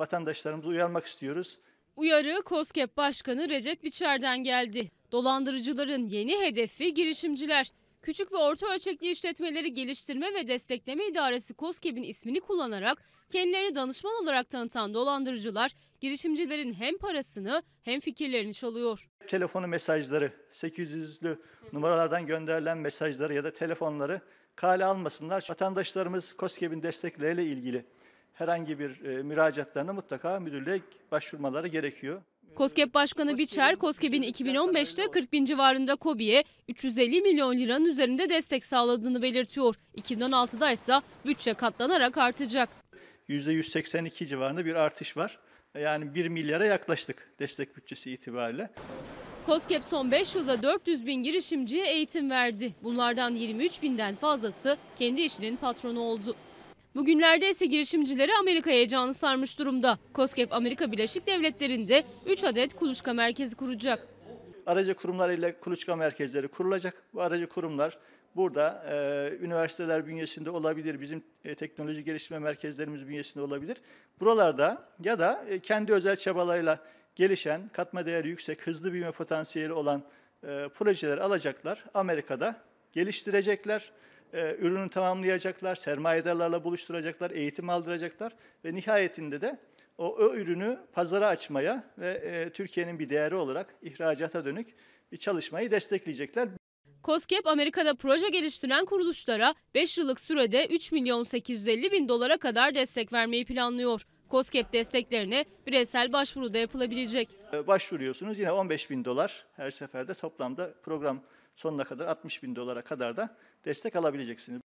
vatandaşlarımızı uyarmak istiyoruz. Uyarı COSGAP Başkanı Recep Biçer'den geldi. Dolandırıcıların yeni hedefi girişimciler. Küçük ve orta ölçekli işletmeleri geliştirme ve destekleme idaresi COSGAP'in ismini kullanarak kendilerini danışman olarak tanıtan dolandırıcılar girişimcilerin hem parasını hem fikirlerini çalıyor. Telefonu mesajları, 800'lü numaralardan gönderilen mesajları ya da telefonları kale almasınlar. Vatandaşlarımız COSGAP'in destekleriyle ilgili herhangi bir e, müracaatlarına mutlaka müdürlüğe başvurmaları gerekiyor. Koskep Başkanı Biçer, Koskep'in 2015'te 40 bin civarında COBİ'ye 350 milyon liranın üzerinde destek sağladığını belirtiyor. 2016'da ise bütçe katlanarak artacak. %182 civarında bir artış var. Yani 1 milyara yaklaştık destek bütçesi itibariyle. Koskep son 5 yılda 400 bin girişimciye eğitim verdi. Bunlardan 23 binden fazlası kendi işinin patronu oldu. Bugünlerde ise girişimcileri Amerika heyecanı sarmış durumda. COSGAP Amerika Birleşik Devletleri'nde 3 adet kuluçka merkezi kuracak. Aracı kurumlar ile kuluçka merkezleri kurulacak. Bu aracı kurumlar burada e, üniversiteler bünyesinde olabilir, bizim e, teknoloji gelişme merkezlerimiz bünyesinde olabilir. Buralarda ya da e, kendi özel çabalarıyla gelişen, katma değeri yüksek, hızlı büyüme potansiyeli olan e, projeler alacaklar. Amerika'da geliştirecekler e, ürünü tamamlayacaklar, sermayedarlarla buluşturacaklar, eğitim aldıracaklar ve nihayetinde de o, o ürünü pazara açmaya ve e, Türkiye'nin bir değeri olarak ihracata dönük bir çalışmayı destekleyecekler. COSGAP Amerika'da proje geliştiren kuruluşlara 5 yıllık sürede 3 milyon 850 bin dolara kadar destek vermeyi planlıyor. COSGAP desteklerine bireysel başvuruda yapılabilecek. Ee, başvuruyorsunuz yine 15 bin dolar her seferde toplamda program sonuna kadar 60 bin dolara kadar da destek alabileceksiniz.